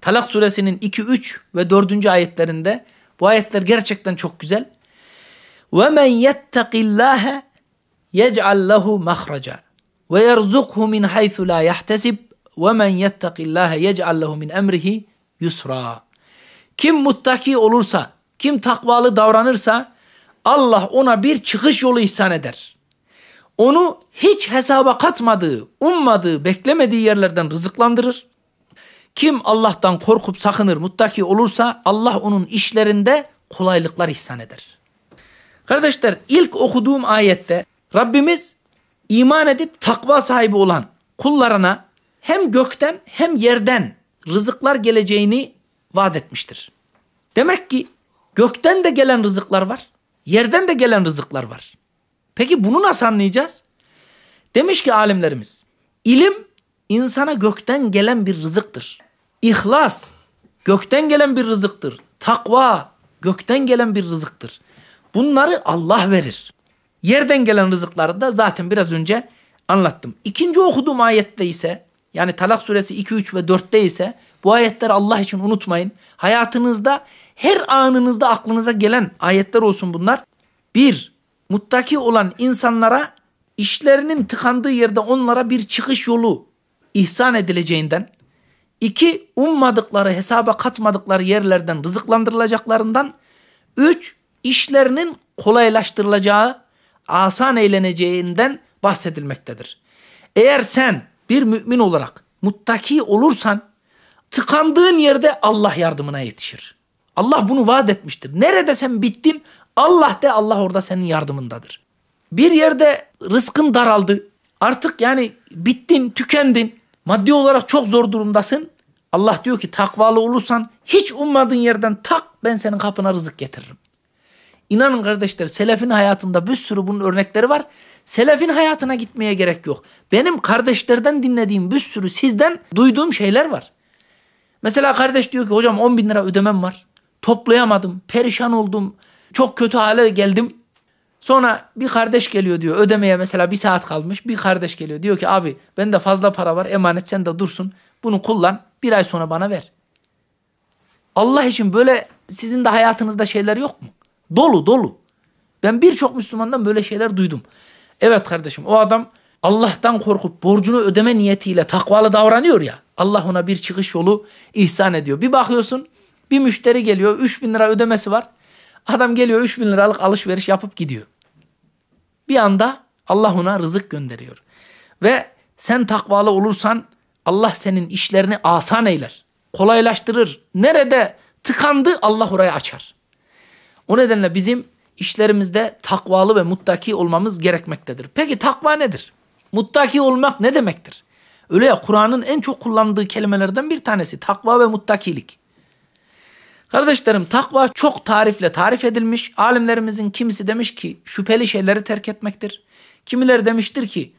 Talak suresinin 2, 3 ve 4. ayetlerinde bu ayetler gerçekten çok güzel. وَمَنْ يَتَّقِ اللّٰهَ يَجْعَلْ لَهُ مَخْرَجًا وَيَرْزُقْهُ مِنْ حَيْثُ لَا يَحْتَسِبْ وَمَنْ يَتَّقِ اللّٰهَ يَجْعَلْ لَهُ مِنْ اَمْرِهِ yusra. Kim muttaki olursa, kim takvalı davranırsa Allah ona bir çıkış yolu ihsan eder onu hiç hesaba katmadığı, ummadığı, beklemediği yerlerden rızıklandırır. Kim Allah'tan korkup sakınır, muttaki olursa Allah onun işlerinde kolaylıklar ihsan eder. Kardeşler ilk okuduğum ayette Rabbimiz iman edip takva sahibi olan kullarına hem gökten hem yerden rızıklar geleceğini vaat etmiştir. Demek ki gökten de gelen rızıklar var, yerden de gelen rızıklar var. Peki bunu nasıl anlayacağız? Demiş ki alimlerimiz, ilim insana gökten gelen bir rızıktır. İhlas gökten gelen bir rızıktır. Takva gökten gelen bir rızıktır. Bunları Allah verir. Yerden gelen rızıkları da zaten biraz önce anlattım. İkinci okuduğum ayette ise yani Talak suresi 2, 3 ve 4'te ise bu ayetler Allah için unutmayın. Hayatınızda her anınızda aklınıza gelen ayetler olsun bunlar. 1 muttaki olan insanlara işlerinin tıkandığı yerde onlara bir çıkış yolu ihsan edileceğinden, iki ummadıkları, hesaba katmadıkları yerlerden rızıklandırılacaklarından, üç işlerinin kolaylaştırılacağı, asan eğleneceğinden bahsedilmektedir. Eğer sen bir mümin olarak muttaki olursan, tıkandığın yerde Allah yardımına yetişir. Allah bunu vaat etmiştir. Nerede sen bittin Allah de Allah orada senin yardımındadır. Bir yerde rızkın daraldı. Artık yani bittin, tükendin. Maddi olarak çok zor durumdasın. Allah diyor ki takvalı olursan hiç ummadığın yerden tak ben senin kapına rızık getiririm. İnanın kardeşler selefin hayatında bir sürü bunun örnekleri var. Selefin hayatına gitmeye gerek yok. Benim kardeşlerden dinlediğim bir sürü sizden duyduğum şeyler var. Mesela kardeş diyor ki hocam 10 bin lira ödemem var. Toplayamadım, perişan oldum. Çok kötü hale geldim. Sonra bir kardeş geliyor diyor. Ödemeye mesela bir saat kalmış. Bir kardeş geliyor. Diyor ki abi bende fazla para var. Emanet sen de dursun. Bunu kullan. Bir ay sonra bana ver. Allah için böyle sizin de hayatınızda şeyler yok mu? Dolu dolu. Ben birçok Müslümandan böyle şeyler duydum. Evet kardeşim o adam Allah'tan korkup borcunu ödeme niyetiyle takvalı davranıyor ya. Allah ona bir çıkış yolu ihsan ediyor. Bir bakıyorsun bir müşteri geliyor 3 bin lira ödemesi var. Adam geliyor 3 bin liralık alışveriş yapıp gidiyor. Bir anda Allah ona rızık gönderiyor. Ve sen takvalı olursan Allah senin işlerini asan eyler. Kolaylaştırır. Nerede tıkandı Allah orayı açar. O nedenle bizim işlerimizde takvalı ve muttaki olmamız gerekmektedir. Peki takva nedir? Muttaki olmak ne demektir? Öyle ya Kur'an'ın en çok kullandığı kelimelerden bir tanesi takva ve muttakilik. Kardeşlerim takva çok tarifle tarif edilmiş. Alimlerimizin kimisi demiş ki şüpheli şeyleri terk etmektir. Kimileri demiştir ki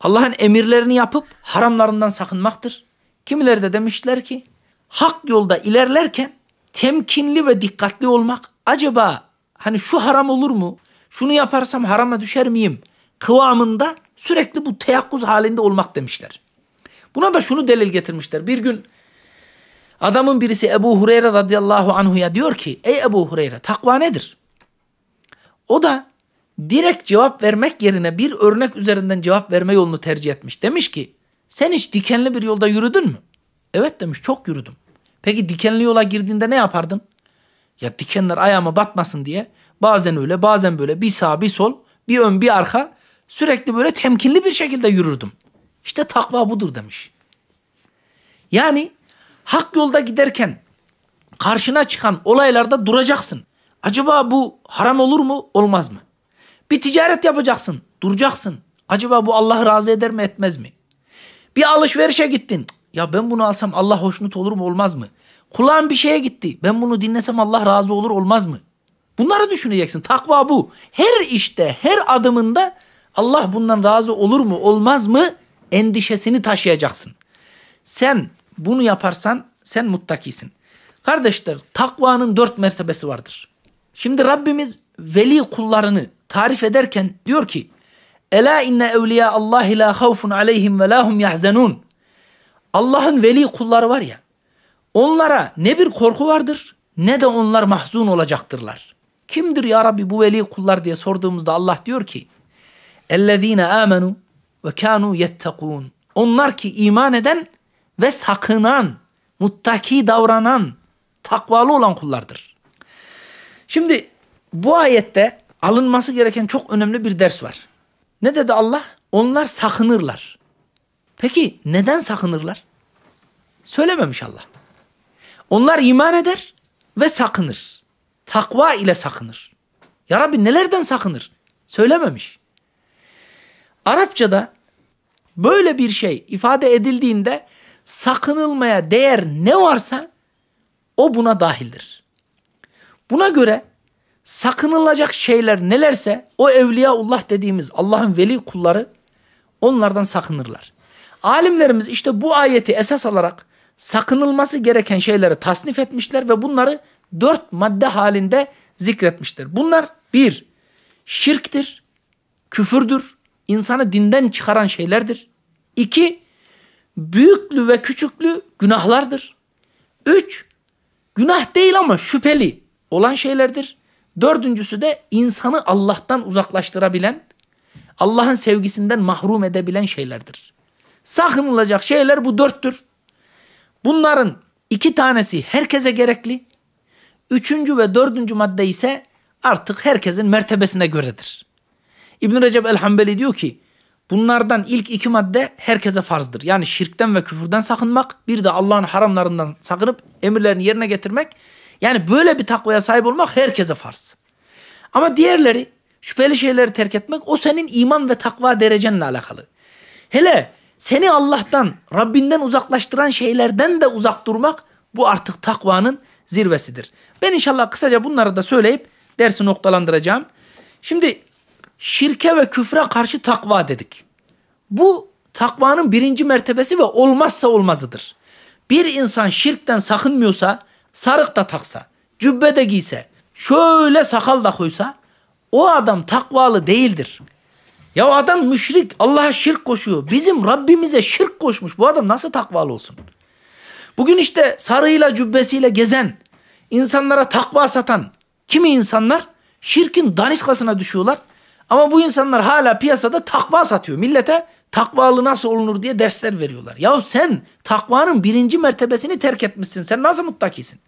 Allah'ın emirlerini yapıp haramlarından sakınmaktır. Kimileri de demişler ki hak yolda ilerlerken temkinli ve dikkatli olmak. Acaba hani şu haram olur mu? Şunu yaparsam harama düşer miyim? Kıvamında sürekli bu teyakkuz halinde olmak demişler. Buna da şunu delil getirmişler. Bir gün Adamın birisi Ebu Hureyre radıyallahu anhuya diyor ki ey Ebu Hureyre takva nedir? O da direkt cevap vermek yerine bir örnek üzerinden cevap verme yolunu tercih etmiş. Demiş ki sen hiç dikenli bir yolda yürüdün mü? Evet demiş çok yürüdüm. Peki dikenli yola girdiğinde ne yapardın? Ya dikenler ayağıma batmasın diye bazen öyle bazen böyle bir sağ bir sol bir ön bir arka sürekli böyle temkinli bir şekilde yürürdüm. İşte takva budur demiş. Yani hak yolda giderken karşına çıkan olaylarda duracaksın. Acaba bu haram olur mu olmaz mı? Bir ticaret yapacaksın duracaksın. Acaba bu Allah razı eder mi etmez mi? Bir alışverişe gittin. Ya ben bunu alsam Allah hoşnut olur mu olmaz mı? Kulağın bir şeye gitti. Ben bunu dinlesem Allah razı olur olmaz mı? Bunları düşüneceksin. Takva bu. Her işte, her adımında Allah bundan razı olur mu olmaz mı endişesini taşıyacaksın. Sen bunu yaparsan sen muttakisin. Kardeşler takvanın dört mertebesi vardır. Şimdi Rabbimiz veli kullarını tarif ederken diyor ki Ela inne evliya Allah la havfun aleyhim ve lahum yahzenun. Allah'ın veli kulları var ya. Onlara ne bir korku vardır ne de onlar mahzun olacaktırlar. Kimdir ya Rabbi bu veli kullar diye sorduğumuzda Allah diyor ki اَلَّذ۪ينَ آمَنُوا ve kanu yettekun. Onlar ki iman eden ve sakınan, muttaki davranan, takvalı olan kullardır. Şimdi bu ayette alınması gereken çok önemli bir ders var. Ne dedi Allah? Onlar sakınırlar. Peki neden sakınırlar? Söylememiş Allah. Onlar iman eder ve sakınır. Takva ile sakınır. Ya Rabbi nelerden sakınır? Söylememiş. Arapçada böyle bir şey ifade edildiğinde sakınılmaya değer ne varsa o buna dahildir. Buna göre sakınılacak şeyler nelerse o evliyaullah dediğimiz Allah'ın veli kulları onlardan sakınırlar. Alimlerimiz işte bu ayeti esas alarak sakınılması gereken şeyleri tasnif etmişler ve bunları dört madde halinde zikretmişler. Bunlar bir, şirktir, küfürdür, insanı dinden çıkaran şeylerdir. İki, büyüklü ve küçüklü günahlardır. Üç, günah değil ama şüpheli olan şeylerdir. Dördüncüsü de insanı Allah'tan uzaklaştırabilen, Allah'ın sevgisinden mahrum edebilen şeylerdir. Sakınılacak şeyler bu dörttür. Bunların iki tanesi herkese gerekli. Üçüncü ve dördüncü madde ise artık herkesin mertebesine göredir. İbn Recep el-Hanbeli diyor ki, Bunlardan ilk iki madde herkese farzdır. Yani şirkten ve küfürden sakınmak, bir de Allah'ın haramlarından sakınıp emirlerini yerine getirmek. Yani böyle bir takvaya sahip olmak herkese farz. Ama diğerleri şüpheli şeyleri terk etmek o senin iman ve takva derecenle alakalı. Hele seni Allah'tan, Rabbinden uzaklaştıran şeylerden de uzak durmak bu artık takvanın zirvesidir. Ben inşallah kısaca bunları da söyleyip dersi noktalandıracağım. Şimdi şirke ve küfre karşı takva dedik. Bu takvanın birinci mertebesi ve olmazsa olmazıdır. Bir insan şirkten sakınmıyorsa, sarık da taksa, cübbe de giyse, şöyle sakal da koysa, o adam takvalı değildir. Ya adam müşrik, Allah'a şirk koşuyor. Bizim Rabbimize şirk koşmuş. Bu adam nasıl takvalı olsun? Bugün işte sarıyla cübbesiyle gezen, insanlara takva satan kimi insanlar şirkin daniskasına düşüyorlar. Ama bu insanlar hala piyasada takva satıyor. Millete takvalı nasıl olunur diye dersler veriyorlar. Ya sen takvanın birinci mertebesini terk etmişsin. Sen nasıl muttakisin?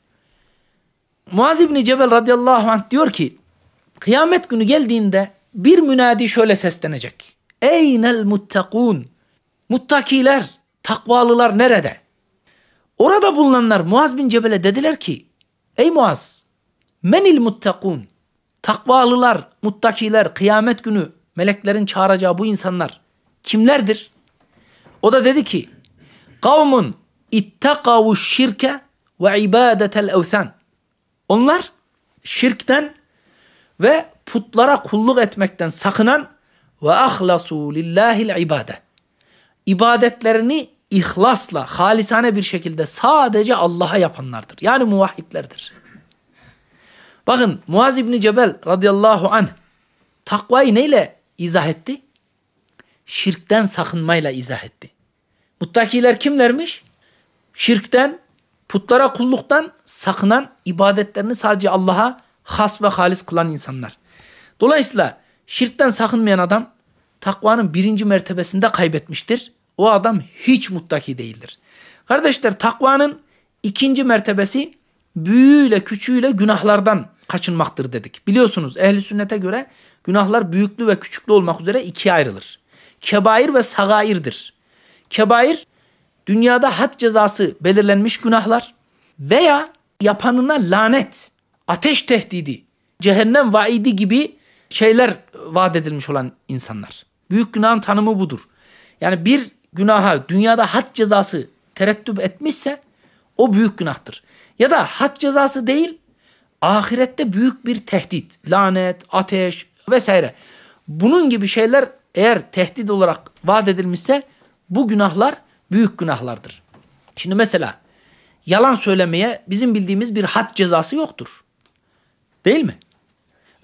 Muaz İbni Cebel radıyallahu anh diyor ki kıyamet günü geldiğinde bir münadi şöyle seslenecek. Eynel muttakun. Muttakiler, takvalılar nerede? Orada bulunanlar Muaz bin Cebel'e dediler ki Ey Muaz, menil muttakun. Takvalılar, muttakiler, kıyamet günü meleklerin çağıracağı bu insanlar kimlerdir? O da dedi ki kavmun ittakavu şirke ve ibadetel evsen. Onlar şirkten ve putlara kulluk etmekten sakınan ve ahlasu lillahil ibade. İbadetlerini ihlasla, halisane bir şekilde sadece Allah'a yapanlardır. Yani muvahhidlerdir. Bakın Muaz İbni Cebel radıyallahu anh takvayı neyle izah etti? Şirkten sakınmayla izah etti. Muttakiler kimlermiş? Şirkten, putlara kulluktan sakınan, ibadetlerini sadece Allah'a has ve halis kılan insanlar. Dolayısıyla şirkten sakınmayan adam takvanın birinci mertebesinde kaybetmiştir. O adam hiç muttaki değildir. Kardeşler takvanın ikinci mertebesi büyüğüyle küçüğüyle günahlardan kaçınmaktır dedik. Biliyorsunuz ehli sünnete göre günahlar büyüklü ve küçüklü olmak üzere ikiye ayrılır. Kebair ve sagairdir. Kebair dünyada had cezası belirlenmiş günahlar veya yapanına lanet, ateş tehdidi, cehennem vaidi gibi şeyler vaat edilmiş olan insanlar. Büyük günahın tanımı budur. Yani bir günaha dünyada had cezası tereddüt etmişse o büyük günahtır. Ya da had cezası değil Ahirette büyük bir tehdit. Lanet, ateş vesaire. Bunun gibi şeyler eğer tehdit olarak vaat edilmişse bu günahlar büyük günahlardır. Şimdi mesela yalan söylemeye bizim bildiğimiz bir had cezası yoktur. Değil mi?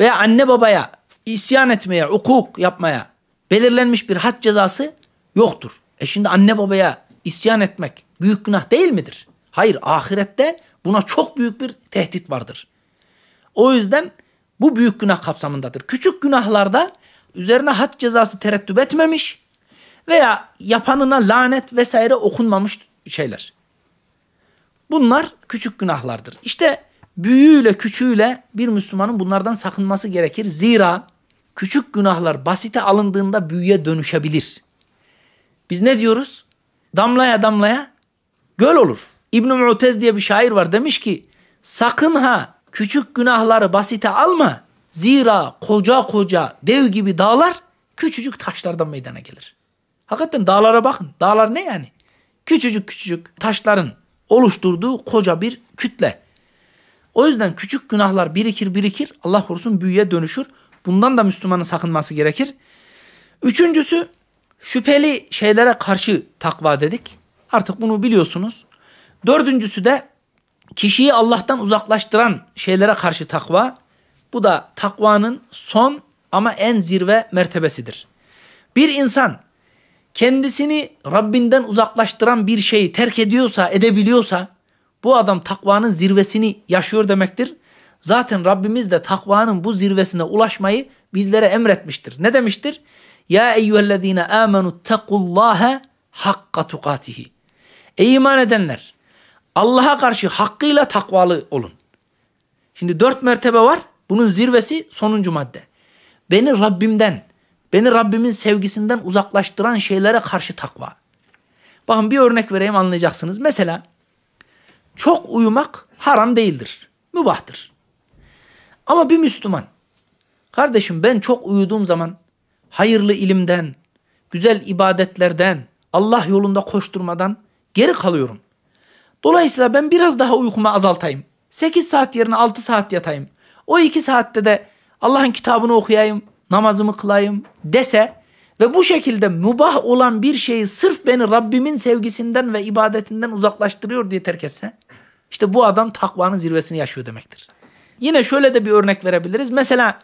Veya anne babaya isyan etmeye, hukuk yapmaya belirlenmiş bir had cezası yoktur. E şimdi anne babaya isyan etmek büyük günah değil midir? Hayır ahirette buna çok büyük bir tehdit vardır. O yüzden bu büyük günah kapsamındadır. Küçük günahlarda üzerine had cezası tereddüt etmemiş veya yapanına lanet vesaire okunmamış şeyler. Bunlar küçük günahlardır. İşte büyüğüyle küçüğüyle bir Müslümanın bunlardan sakınması gerekir. Zira küçük günahlar basite alındığında büyüye dönüşebilir. Biz ne diyoruz? Damlaya damlaya göl olur. İbn-i Mu'tez diye bir şair var. Demiş ki sakın ha küçük günahları basite alma. Zira koca koca dev gibi dağlar küçücük taşlardan meydana gelir. Hakikaten dağlara bakın. Dağlar ne yani? Küçücük küçücük taşların oluşturduğu koca bir kütle. O yüzden küçük günahlar birikir birikir Allah korusun büyüye dönüşür. Bundan da Müslümanın sakınması gerekir. Üçüncüsü şüpheli şeylere karşı takva dedik. Artık bunu biliyorsunuz. Dördüncüsü de Kişiyi Allah'tan uzaklaştıran şeylere karşı takva, bu da takvanın son ama en zirve mertebesidir. Bir insan kendisini Rabbinden uzaklaştıran bir şeyi terk ediyorsa, edebiliyorsa bu adam takvanın zirvesini yaşıyor demektir. Zaten Rabbimiz de takvanın bu zirvesine ulaşmayı bizlere emretmiştir. Ne demiştir? Ya eyyühellezine amenu tequllâhe hakka tukatihi. Ey iman edenler Allah'a karşı hakkıyla takvalı olun. Şimdi dört mertebe var. Bunun zirvesi sonuncu madde. Beni Rabbimden, beni Rabbimin sevgisinden uzaklaştıran şeylere karşı takva. Bakın bir örnek vereyim anlayacaksınız. Mesela çok uyumak haram değildir. Mübahtır. Ama bir Müslüman, kardeşim ben çok uyuduğum zaman hayırlı ilimden, güzel ibadetlerden, Allah yolunda koşturmadan geri kalıyorum. Dolayısıyla ben biraz daha uykumu azaltayım. 8 saat yerine 6 saat yatayım. O 2 saatte de Allah'ın kitabını okuyayım, namazımı kılayım dese ve bu şekilde mübah olan bir şeyi sırf beni Rabbimin sevgisinden ve ibadetinden uzaklaştırıyor diye terk etse işte bu adam takvanın zirvesini yaşıyor demektir. Yine şöyle de bir örnek verebiliriz. Mesela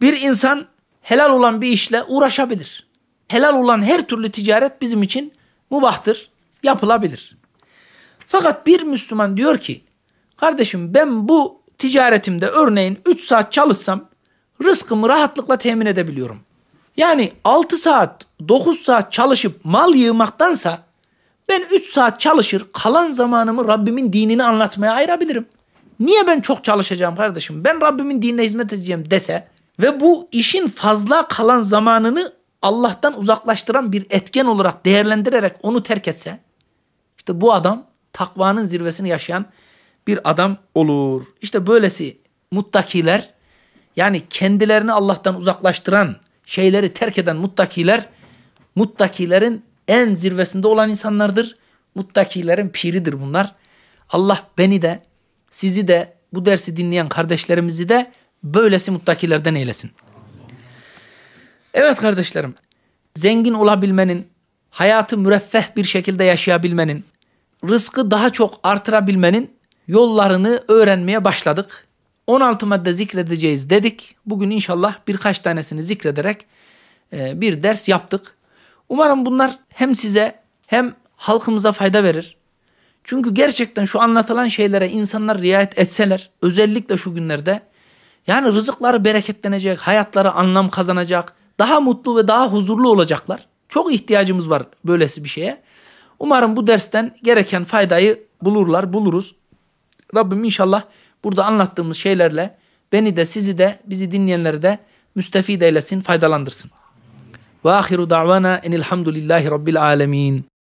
bir insan helal olan bir işle uğraşabilir. Helal olan her türlü ticaret bizim için mubahtır, yapılabilir. Fakat bir Müslüman diyor ki kardeşim ben bu ticaretimde örneğin 3 saat çalışsam rızkımı rahatlıkla temin edebiliyorum. Yani 6 saat 9 saat çalışıp mal yığmaktansa ben 3 saat çalışır kalan zamanımı Rabbimin dinini anlatmaya ayırabilirim. Niye ben çok çalışacağım kardeşim? Ben Rabbimin dinine hizmet edeceğim dese ve bu işin fazla kalan zamanını Allah'tan uzaklaştıran bir etken olarak değerlendirerek onu terk etse işte bu adam takvanın zirvesini yaşayan bir adam olur. İşte böylesi muttakiler yani kendilerini Allah'tan uzaklaştıran şeyleri terk eden muttakiler muttakilerin en zirvesinde olan insanlardır. Muttakilerin piridir bunlar. Allah beni de sizi de bu dersi dinleyen kardeşlerimizi de böylesi muttakilerden eylesin. Evet kardeşlerim, zengin olabilmenin, hayatı müreffeh bir şekilde yaşayabilmenin, rızkı daha çok artırabilmenin yollarını öğrenmeye başladık. 16 madde zikredeceğiz dedik. Bugün inşallah birkaç tanesini zikrederek e, bir ders yaptık. Umarım bunlar hem size hem halkımıza fayda verir. Çünkü gerçekten şu anlatılan şeylere insanlar riayet etseler özellikle şu günlerde yani rızıkları bereketlenecek, hayatları anlam kazanacak, daha mutlu ve daha huzurlu olacaklar. Çok ihtiyacımız var böylesi bir şeye. Umarım bu dersten gereken faydayı bulurlar, buluruz. Rabbim inşallah burada anlattığımız şeylerle beni de sizi de bizi dinleyenleri de müstefid eylesin, faydalandırsın. Ve ahiru davana enilhamdülillahi rabbil alemin.